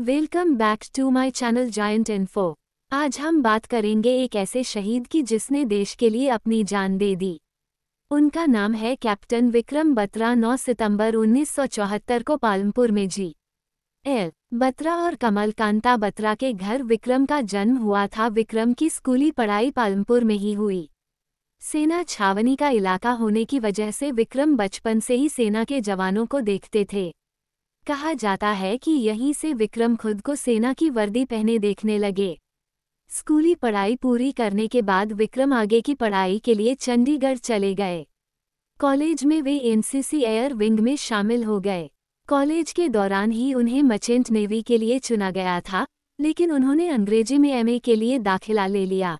welcome back to my channel giant info आज हम बात करेंगे एक ऐसे शहीद की जिसने देश के लिए अपनी जान दे दी उनका नाम है कैप्टन विक्रम बत्रा 9 सितंबर 1974 को पालमपुर में जी एल बत्रा और कमल कांता बत्रा के घर विक्रम का जन्म हुआ था विक्रम की स्कूली पढ़ाई पालमपुर में ही हुई सेना छावनी का इलाका होने की वजह से विक्रम बचपन से ही सेना के जवानों को देखते थे कहा जाता है कि यहीं से विक्रम खुद को सेना की वर्दी पहने देखने लगे स्कूली पढ़ाई पूरी करने के बाद विक्रम आगे की पढ़ाई के लिए चंडीगढ़ चले गए कॉलेज में वे एनसीसी एयर विंग में शामिल हो गए कॉलेज के दौरान ही उन्हें मचेंट नेवी के लिए चुना गया था लेकिन उन्होंने अंग्रेजी में एमए के लिए दाखिला ले लिया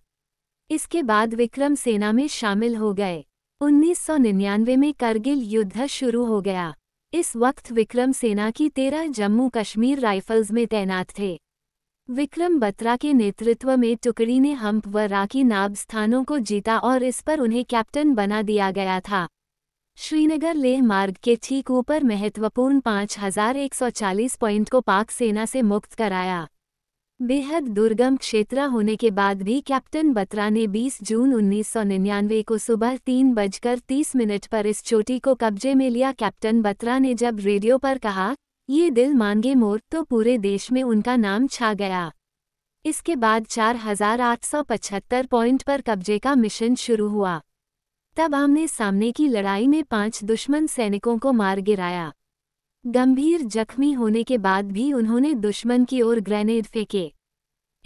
इसके बाद विक्रम सेना में शामिल हो गए 1999 में करगिल युद्ध शुरू हो गया इस वक्त विक्रम सेना की तेरह जम्मू कश्मीर राइफल्स में तैनात थे विक्रम बत्रा के नेतृत्व में टुकड़ी ने हम्प व राकी नाब स्थानों को जीता और इस पर उन्हें कैप्टन बना दिया गया था श्रीनगर लेह मार्ग के ठीक ऊपर महत्वपूर्ण 5140 पॉइंट को पाक सेना से मुक्त कराया बेहद दुर्गम क्षेत्र होने के बाद भी कैप्टन बत्रा ने 20 जून 1999 को सुबह तीन बजकर तीस मिनट पर इस चोटी को कब्जे में लिया कैप्टन बत्रा ने जब रेडियो पर कहा ये दिल मांगे मोर तो पूरे देश में उनका नाम छा गया इसके बाद पचहत्तर पॉइंट पर कब्जे का मिशन शुरू हुआ तब आमने सामने की लड़ाई में पांच दुश्मन सैनिकों को मार गिराया गंभीर जख्मी होने के बाद भी उन्होंने दुश्मन की ओर ग्रेनेड फेंके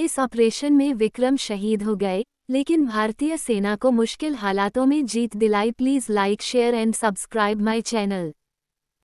इस ऑपरेशन में विक्रम शहीद हो गए लेकिन भारतीय सेना को मुश्किल हालातों में जीत दिलाई please like share and subscribe my channel